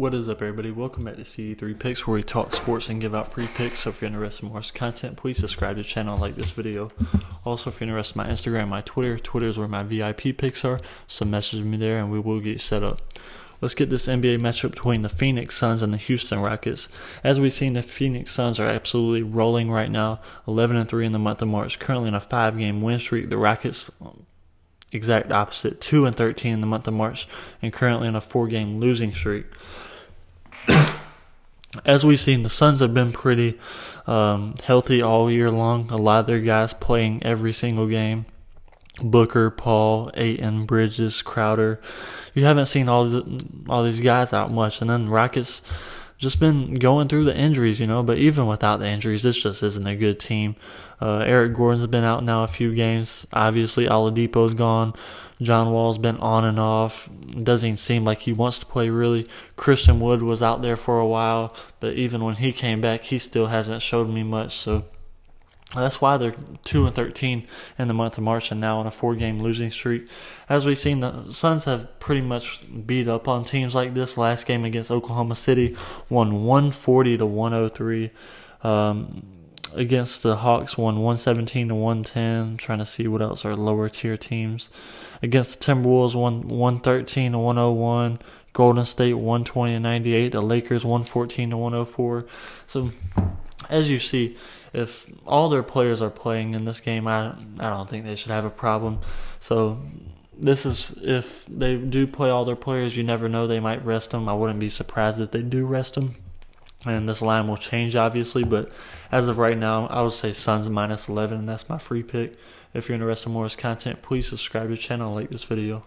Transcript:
What is up everybody, welcome back to CD3 Picks where we talk sports and give out free picks, so if you're interested in more content, please subscribe to the channel and like this video. Also, if you're interested in my Instagram, my Twitter, Twitter is where my VIP picks are, so message me there and we will get you set up. Let's get this NBA matchup between the Phoenix Suns and the Houston Rockets. As we've seen, the Phoenix Suns are absolutely rolling right now, 11 and 3 in the month of March, currently in a five game win streak. The Rockets exact opposite, 2 and 13 in the month of March, and currently on a four game losing streak as we've seen, the Suns have been pretty um, healthy all year long. A lot of their guys playing every single game. Booker, Paul, Aiton, Bridges, Crowder. You haven't seen all the, all these guys out much. And then Rockets just been going through the injuries, you know. But even without the injuries, this just isn't a good team. Uh, Eric Gordon's been out now a few games. Obviously, Oladipo's gone. John Wall's been on and off. Doesn't even seem like he wants to play really. Christian Wood was out there for a while, but even when he came back, he still hasn't showed me much. So. That's why they're two and thirteen in the month of March and now on a four-game losing streak. As we've seen, the Suns have pretty much beat up on teams like this. Last game against Oklahoma City, won one forty to one hundred oh three. Um, against the Hawks, won one seventeen to one ten. Trying to see what else are lower tier teams. Against the Timberwolves, won one thirteen to one hundred oh one. Golden State one twenty to ninety eight. The Lakers one fourteen to one hundred oh four. So as you see, if all their players are playing in this game, I I don't think they should have a problem. So this is if they do play all their players, you never know they might rest them. I wouldn't be surprised if they do rest them. And this line will change obviously, but as of right now, I would say Suns minus 11, and that's my free pick. If you're interested in more of this content, please subscribe to the channel and like this video.